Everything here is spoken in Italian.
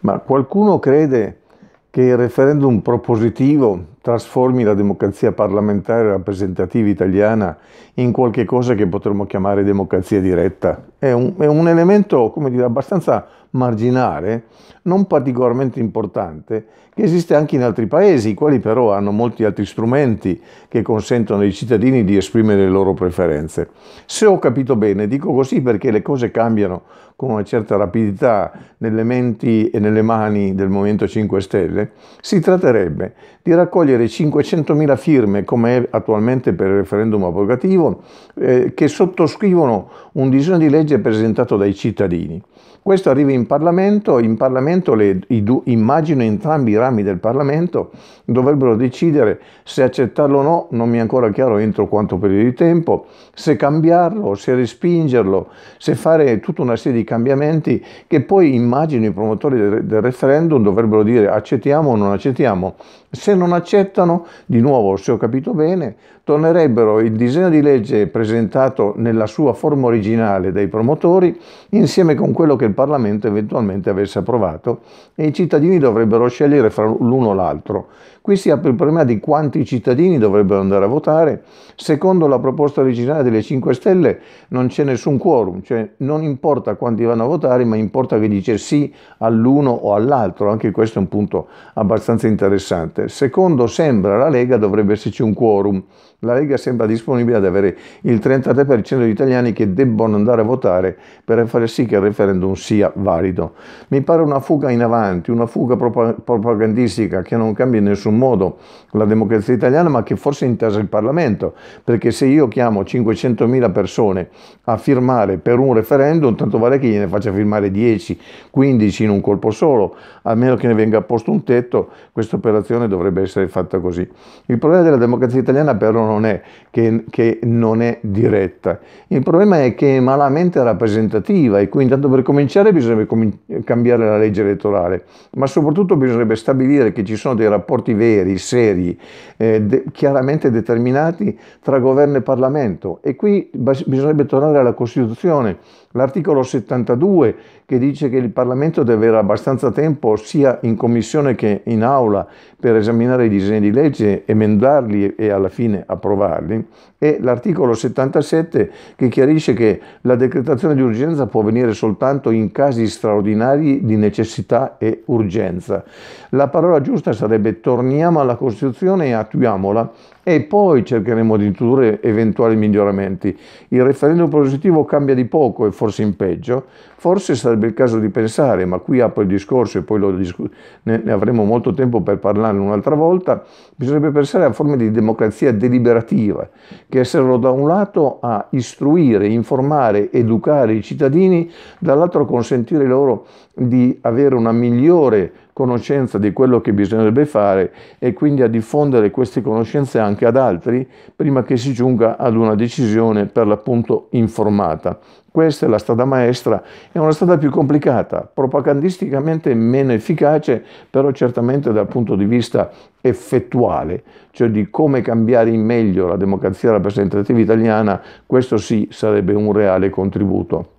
Ma qualcuno crede che il referendum propositivo trasformi la democrazia parlamentare rappresentativa italiana in qualche cosa che potremmo chiamare democrazia diretta. È un, è un elemento, come dire, abbastanza marginale, non particolarmente importante che esiste anche in altri paesi, i quali però hanno molti altri strumenti che consentono ai cittadini di esprimere le loro preferenze. Se ho capito bene, dico così perché le cose cambiano con una certa rapidità nelle menti e nelle mani del Movimento 5 Stelle, si tratterebbe di raccogliere 500.000 firme, come è attualmente per il referendum abrogativo, eh, che sottoscrivono un disegno di legge presentato dai cittadini. Questo arriva in Parlamento, in Parlamento le, i, immagino entrambi i rami rami del Parlamento dovrebbero decidere se accettarlo o no, non mi è ancora chiaro entro quanto periodo di tempo, se cambiarlo, se respingerlo, se fare tutta una serie di cambiamenti che poi immagino i promotori del referendum dovrebbero dire accettiamo o non accettiamo. Se non accettano, di nuovo, se ho capito bene, tornerebbero il disegno di legge presentato nella sua forma originale dai promotori insieme con quello che il Parlamento eventualmente avesse approvato e i cittadini dovrebbero scegliere fra l'uno o l'altro. Qui si apre il problema di quanti cittadini dovrebbero andare a votare. Secondo la proposta originale delle 5 Stelle non c'è nessun quorum, cioè non importa quanti vanno a votare, ma importa che dice sì all'uno o all'altro. Anche questo è un punto abbastanza interessante. Secondo sembra la Lega dovrebbe esserci un quorum la Lega sembra disponibile ad avere il 33% degli italiani che debbono andare a votare per fare sì che il referendum sia valido. Mi pare una fuga in avanti, una fuga propagandistica che non cambia in nessun modo la democrazia italiana, ma che forse intesa il Parlamento, perché se io chiamo 500.000 persone a firmare per un referendum, tanto vale che gliene faccia firmare 10, 15 in un colpo solo, a meno che ne venga posto un tetto, questa operazione dovrebbe essere fatta così. Il problema della democrazia italiana però non non è, che, che non è diretta. Il problema è che è malamente rappresentativa e quindi tanto per cominciare bisognerebbe com- cambiare la legge elettorale, ma soprattutto bisognerebbe stabilire che ci sono dei rapporti veri, seri, eh, de- chiaramente determinati tra governo e Parlamento e qui bas- bisognerebbe tornare alla Costituzione, l'articolo 72 che dice che il Parlamento deve avere abbastanza tempo sia in commissione che in aula per esaminare i disegni di legge, emendarli e alla fine approvarli approvarli, e l'articolo 77 che chiarisce che la decretazione di urgenza può avvenire soltanto in casi straordinari di necessità e urgenza. La parola giusta sarebbe torniamo alla Costituzione e attuiamola e poi cercheremo di introdurre eventuali miglioramenti. Il referendum positivo cambia di poco e forse in peggio, forse sarebbe il caso di pensare, ma qui apro il discorso e poi discu- ne avremo molto tempo per parlarne un'altra volta, bisognerebbe pensare a forme di democrazia deliberata considerativa, che servono da un lato a istruire, informare, educare i cittadini, dall'altro a consentire loro di avere una migliore conoscenza di quello che bisognerebbe fare e quindi a diffondere queste conoscenze anche ad altri prima che si giunga ad una decisione per l'appunto informata. Questa è la strada maestra, è una strada più complicata, propagandisticamente meno efficace, però certamente dal punto di vista effettuale, cioè di come cambiare in meglio la democrazia rappresentativa italiana, questo sì sarebbe un reale contributo.